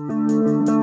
Música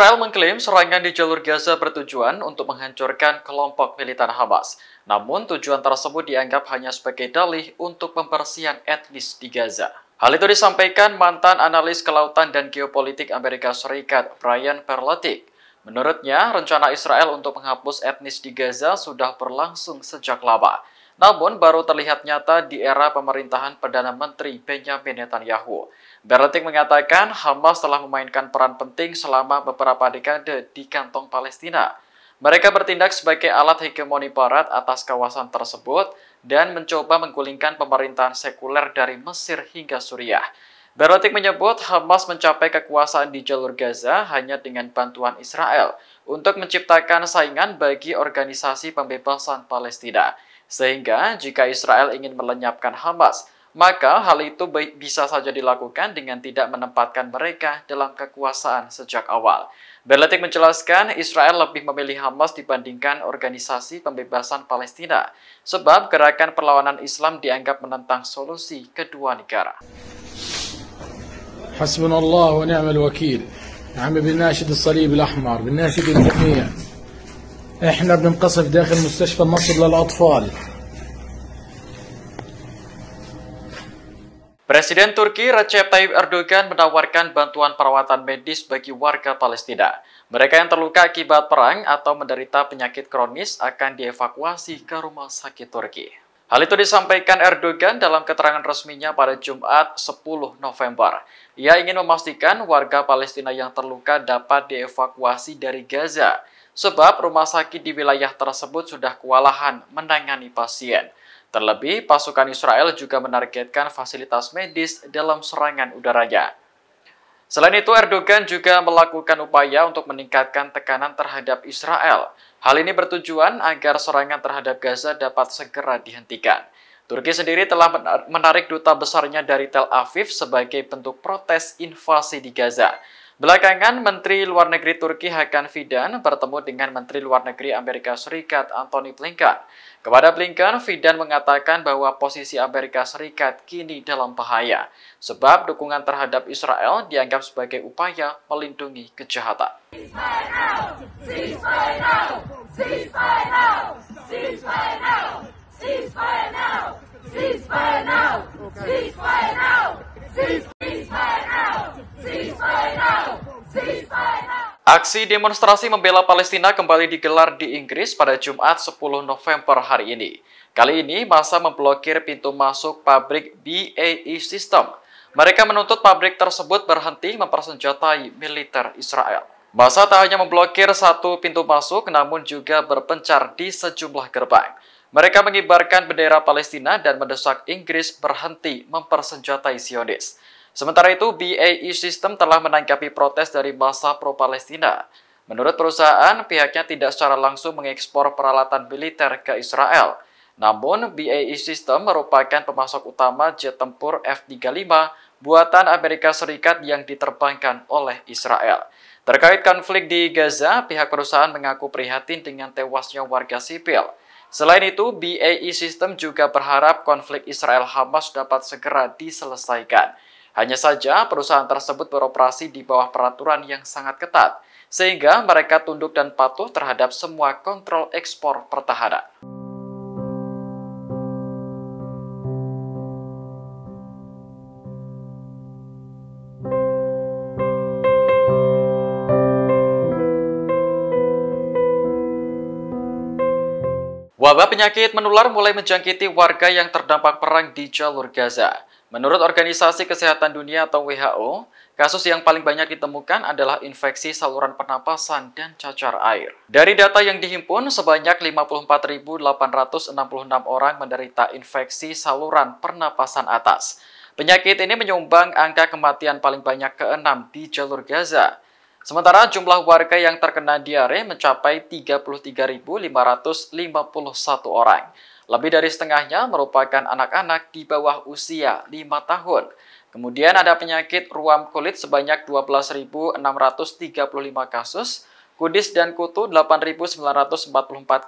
Israel mengklaim serangan di jalur Gaza bertujuan untuk menghancurkan kelompok militan Hamas. Namun, tujuan tersebut dianggap hanya sebagai dalih untuk pembersihan etnis di Gaza. Hal itu disampaikan mantan analis kelautan dan geopolitik Amerika Serikat, Brian Perlotik. Menurutnya, rencana Israel untuk menghapus etnis di Gaza sudah berlangsung sejak lama. Namun, baru terlihat nyata di era pemerintahan Perdana Menteri Benjamin Netanyahu. Berletik mengatakan Hamas telah memainkan peran penting selama beberapa dekade di kantong Palestina. Mereka bertindak sebagai alat hegemoni barat atas kawasan tersebut dan mencoba menggulingkan pemerintahan sekuler dari Mesir hingga Suriah. Berotik menyebut Hamas mencapai kekuasaan di jalur Gaza hanya dengan bantuan Israel untuk menciptakan saingan bagi organisasi pembebasan Palestina. Sehingga jika Israel ingin melenyapkan Hamas, maka hal itu bisa saja dilakukan dengan tidak menempatkan mereka dalam kekuasaan sejak awal. Berletik menjelaskan Israel lebih memilih Hamas dibandingkan organisasi pembebasan Palestina, sebab gerakan perlawanan Islam dianggap menentang solusi kedua negara. Hasbunallah wa ni'mal wakil. bin Nashid الصليب الأحمر Ihna bin احنا dakhil داخل مستشفى النصر للأطفال Presiden Turki Recep Tayyip Erdogan menawarkan bantuan perawatan medis bagi warga Palestina. Mereka yang terluka akibat perang atau menderita penyakit kronis akan dievakuasi ke rumah sakit Turki. Hal itu disampaikan Erdogan dalam keterangan resminya pada Jumat 10 November. Ia ingin memastikan warga Palestina yang terluka dapat dievakuasi dari Gaza, sebab rumah sakit di wilayah tersebut sudah kewalahan menangani pasien. Terlebih, pasukan Israel juga menargetkan fasilitas medis dalam serangan udaranya. Selain itu, Erdogan juga melakukan upaya untuk meningkatkan tekanan terhadap Israel. Hal ini bertujuan agar serangan terhadap Gaza dapat segera dihentikan. Turki sendiri telah menarik duta besarnya dari Tel Aviv sebagai bentuk protes invasi di Gaza. Belakangan, Menteri Luar Negeri Turki Hakan Fidan bertemu dengan Menteri Luar Negeri Amerika Serikat Antony Blinken. Kepada Blinken, Fidan mengatakan bahwa posisi Amerika Serikat kini dalam bahaya, sebab dukungan terhadap Israel dianggap sebagai upaya melindungi kejahatan. Aksi demonstrasi membela Palestina kembali digelar di Inggris pada Jumat 10 November hari ini. Kali ini, masa memblokir pintu masuk pabrik BAE System. Mereka menuntut pabrik tersebut berhenti mempersenjatai militer Israel. Masa tak hanya memblokir satu pintu masuk, namun juga berpencar di sejumlah gerbang. Mereka mengibarkan bendera Palestina dan mendesak Inggris berhenti mempersenjatai Zionis. Sementara itu, BAE System telah menanggapi protes dari masa pro-Palestina. Menurut perusahaan, pihaknya tidak secara langsung mengekspor peralatan militer ke Israel. Namun, BAE System merupakan pemasok utama jet tempur F-35 buatan Amerika Serikat yang diterbangkan oleh Israel. Terkait konflik di Gaza, pihak perusahaan mengaku prihatin dengan tewasnya warga sipil. Selain itu, BAE System juga berharap konflik Israel-Hamas dapat segera diselesaikan. Hanya saja perusahaan tersebut beroperasi di bawah peraturan yang sangat ketat, sehingga mereka tunduk dan patuh terhadap semua kontrol ekspor pertahanan. Wabah penyakit menular mulai menjangkiti warga yang terdampak perang di jalur Gaza. Menurut Organisasi Kesehatan Dunia atau WHO, kasus yang paling banyak ditemukan adalah infeksi saluran pernapasan dan cacar air. Dari data yang dihimpun, sebanyak 54.866 orang menderita infeksi saluran pernapasan atas. Penyakit ini menyumbang angka kematian paling banyak keenam di jalur Gaza. Sementara jumlah warga yang terkena diare mencapai 33.551 orang. Lebih dari setengahnya merupakan anak-anak di bawah usia 5 tahun. Kemudian ada penyakit ruam kulit sebanyak 12.635 kasus, kudis dan kutu 8.944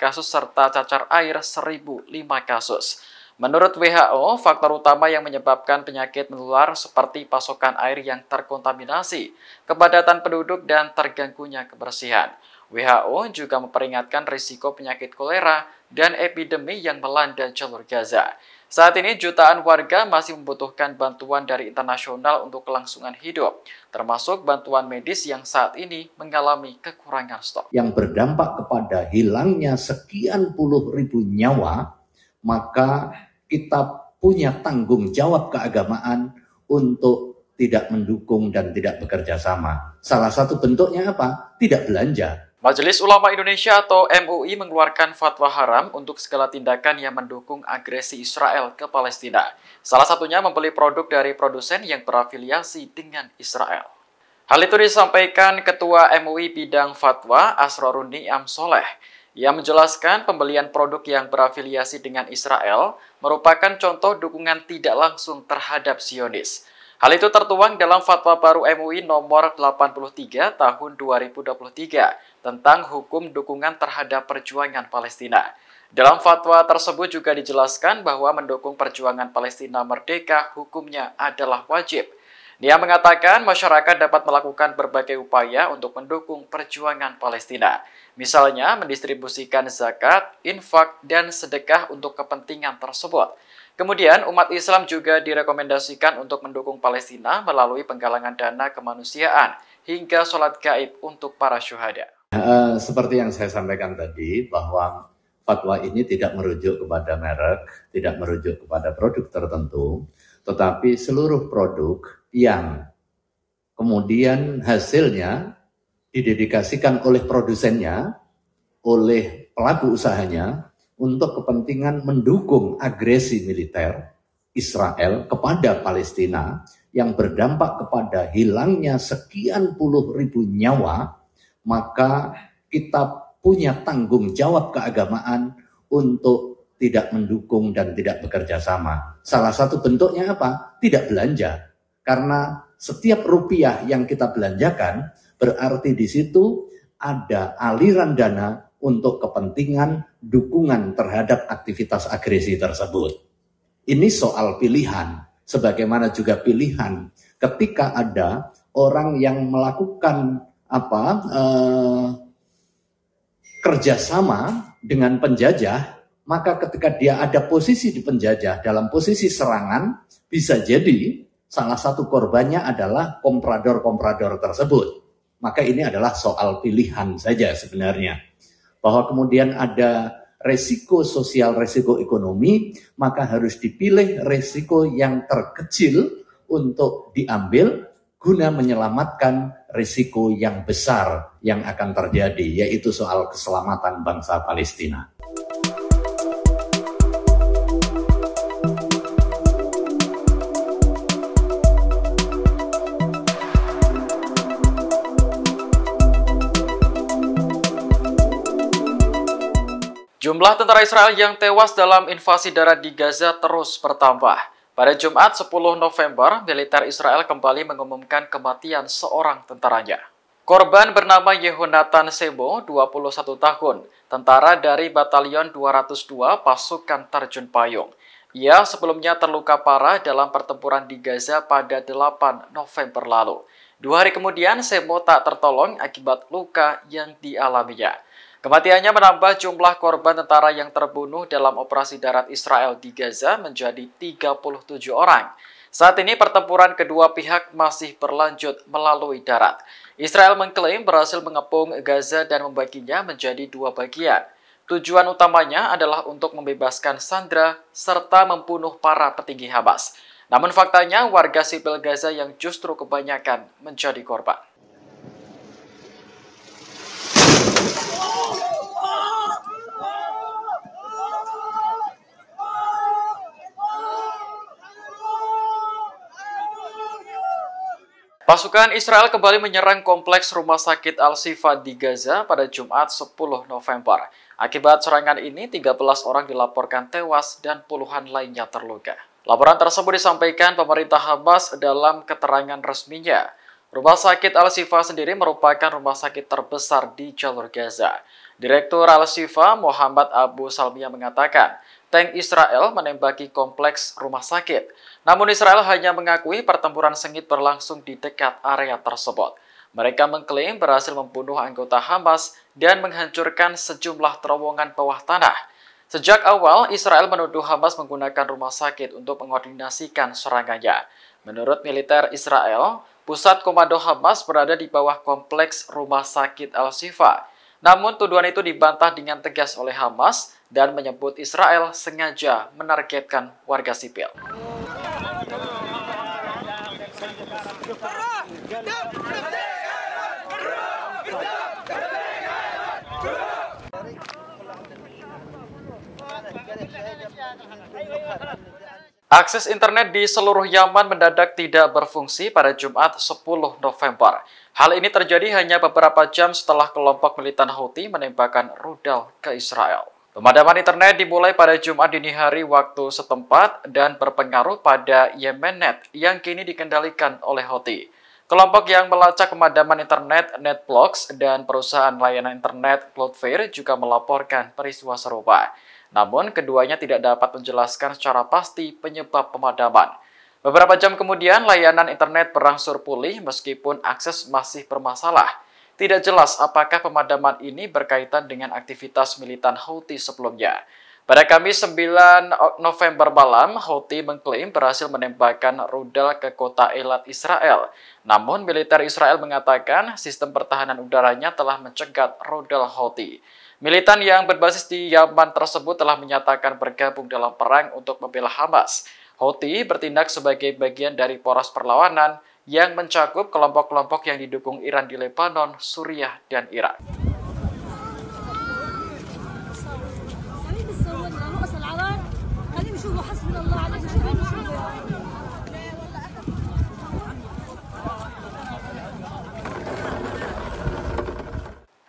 kasus, serta cacar air 1.005 kasus. Menurut WHO, faktor utama yang menyebabkan penyakit menular seperti pasokan air yang terkontaminasi, kepadatan penduduk, dan terganggunya kebersihan. WHO juga memperingatkan risiko penyakit kolera dan epidemi yang melanda jalur Gaza. Saat ini jutaan warga masih membutuhkan bantuan dari internasional untuk kelangsungan hidup, termasuk bantuan medis yang saat ini mengalami kekurangan stok. Yang berdampak kepada hilangnya sekian puluh ribu nyawa, maka kita punya tanggung jawab keagamaan untuk tidak mendukung dan tidak bekerja sama. Salah satu bentuknya apa? Tidak belanja. Majelis Ulama Indonesia atau MUI mengeluarkan fatwa haram untuk segala tindakan yang mendukung agresi Israel ke Palestina. Salah satunya membeli produk dari produsen yang berafiliasi dengan Israel. Hal itu disampaikan Ketua MUI Bidang Fatwa Asroruni Amsoleh. Ia menjelaskan pembelian produk yang berafiliasi dengan Israel merupakan contoh dukungan tidak langsung terhadap Zionis. Hal itu tertuang dalam Fatwa Baru MUI nomor 83 tahun 2023 tentang hukum dukungan terhadap perjuangan Palestina. Dalam fatwa tersebut juga dijelaskan bahwa mendukung perjuangan Palestina merdeka hukumnya adalah wajib. Dia mengatakan masyarakat dapat melakukan berbagai upaya untuk mendukung perjuangan Palestina. Misalnya mendistribusikan zakat, infak, dan sedekah untuk kepentingan tersebut. Kemudian, umat Islam juga direkomendasikan untuk mendukung Palestina melalui penggalangan dana kemanusiaan hingga sholat gaib untuk para syuhada. Eh, seperti yang saya sampaikan tadi, bahwa fatwa ini tidak merujuk kepada merek, tidak merujuk kepada produk tertentu, tetapi seluruh produk yang kemudian hasilnya didedikasikan oleh produsennya, oleh pelaku usahanya, untuk kepentingan mendukung agresi militer Israel kepada Palestina yang berdampak kepada hilangnya sekian puluh ribu nyawa, maka kita punya tanggung jawab keagamaan untuk tidak mendukung dan tidak bekerja sama. Salah satu bentuknya apa? Tidak belanja. Karena setiap rupiah yang kita belanjakan berarti di situ ada aliran dana untuk kepentingan dukungan terhadap aktivitas agresi tersebut. Ini soal pilihan, sebagaimana juga pilihan ketika ada orang yang melakukan apa eh, kerjasama dengan penjajah, maka ketika dia ada posisi di penjajah dalam posisi serangan, bisa jadi salah satu korbannya adalah komprador-komprador tersebut. Maka ini adalah soal pilihan saja sebenarnya bahwa kemudian ada resiko sosial, resiko ekonomi, maka harus dipilih resiko yang terkecil untuk diambil guna menyelamatkan resiko yang besar yang akan terjadi, yaitu soal keselamatan bangsa Palestina. Jumlah tentara Israel yang tewas dalam invasi darat di Gaza terus bertambah. Pada Jumat 10 November, militer Israel kembali mengumumkan kematian seorang tentaranya. Korban bernama Yehonatan Sebo, 21 tahun, tentara dari Batalion 202 Pasukan Terjun Payung. Ia sebelumnya terluka parah dalam pertempuran di Gaza pada 8 November lalu. Dua hari kemudian, Sebo tak tertolong akibat luka yang dialaminya. Kematiannya menambah jumlah korban tentara yang terbunuh dalam operasi darat Israel di Gaza menjadi 37 orang. Saat ini pertempuran kedua pihak masih berlanjut melalui darat. Israel mengklaim berhasil mengepung Gaza dan membaginya menjadi dua bagian. Tujuan utamanya adalah untuk membebaskan Sandra serta membunuh para petinggi Hamas. Namun faktanya warga sipil Gaza yang justru kebanyakan menjadi korban. Pasukan Israel kembali menyerang kompleks rumah sakit Al-Sifa di Gaza pada Jumat 10 November. Akibat serangan ini, 13 orang dilaporkan tewas dan puluhan lainnya terluka. Laporan tersebut disampaikan pemerintah Hamas dalam keterangan resminya. Rumah sakit Al-Sifa sendiri merupakan rumah sakit terbesar di jalur Gaza. Direktur Al-Shifa Muhammad Abu Salmiya mengatakan, tank Israel menembaki kompleks rumah sakit. Namun Israel hanya mengakui pertempuran sengit berlangsung di dekat area tersebut. Mereka mengklaim berhasil membunuh anggota Hamas dan menghancurkan sejumlah terowongan bawah tanah. Sejak awal, Israel menuduh Hamas menggunakan rumah sakit untuk mengordinasikan serangannya. Menurut militer Israel, pusat komando Hamas berada di bawah kompleks rumah sakit al sifa namun tuduhan itu dibantah dengan tegas oleh Hamas dan menyebut Israel sengaja menargetkan warga sipil. Akses internet di seluruh Yaman mendadak tidak berfungsi pada Jumat 10 November. Hal ini terjadi hanya beberapa jam setelah kelompok militan Houthi menembakkan rudal ke Israel. Pemadaman internet dimulai pada Jumat dini hari waktu setempat dan berpengaruh pada Yemenet yang kini dikendalikan oleh Houthi. Kelompok yang melacak pemadaman internet NetBlocks dan perusahaan layanan internet Cloudflare juga melaporkan peristiwa serupa. Namun, keduanya tidak dapat menjelaskan secara pasti penyebab pemadaman. Beberapa jam kemudian, layanan internet berangsur pulih meskipun akses masih bermasalah. Tidak jelas apakah pemadaman ini berkaitan dengan aktivitas militan Houthi sebelumnya. Pada Kamis 9 November malam, Houthi mengklaim berhasil menembakkan rudal ke kota Elat Israel. Namun, militer Israel mengatakan sistem pertahanan udaranya telah mencegat rudal Houthi. Militan yang berbasis di Yaman tersebut telah menyatakan bergabung dalam perang untuk membela Hamas. Houthi bertindak sebagai bagian dari poros perlawanan yang mencakup kelompok-kelompok yang didukung Iran di Lebanon, Suriah, dan Irak.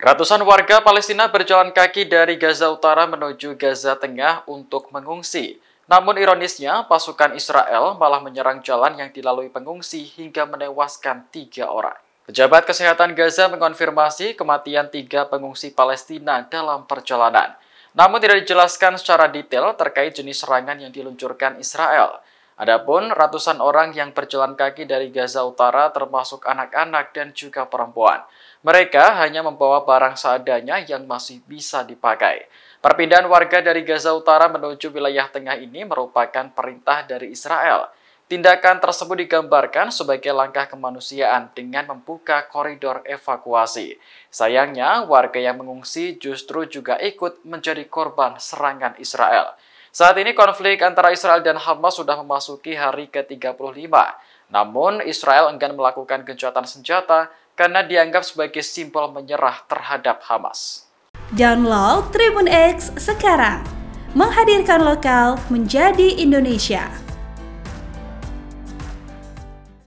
Ratusan warga Palestina berjalan kaki dari Gaza Utara menuju Gaza Tengah untuk mengungsi. Namun ironisnya, pasukan Israel malah menyerang jalan yang dilalui pengungsi hingga menewaskan tiga orang. Pejabat Kesehatan Gaza mengonfirmasi kematian tiga pengungsi Palestina dalam perjalanan. Namun tidak dijelaskan secara detail terkait jenis serangan yang diluncurkan Israel. Adapun ratusan orang yang berjalan kaki dari Gaza Utara termasuk anak-anak dan juga perempuan. Mereka hanya membawa barang seadanya yang masih bisa dipakai. Perpindahan warga dari Gaza Utara menuju wilayah tengah ini merupakan perintah dari Israel. Tindakan tersebut digambarkan sebagai langkah kemanusiaan dengan membuka koridor evakuasi. Sayangnya, warga yang mengungsi justru juga ikut menjadi korban serangan Israel. Saat ini konflik antara Israel dan Hamas sudah memasuki hari ke-35. Namun, Israel enggan melakukan gencatan senjata karena dianggap sebagai simbol menyerah terhadap Hamas. Download Tribun X sekarang. Menghadirkan lokal menjadi Indonesia.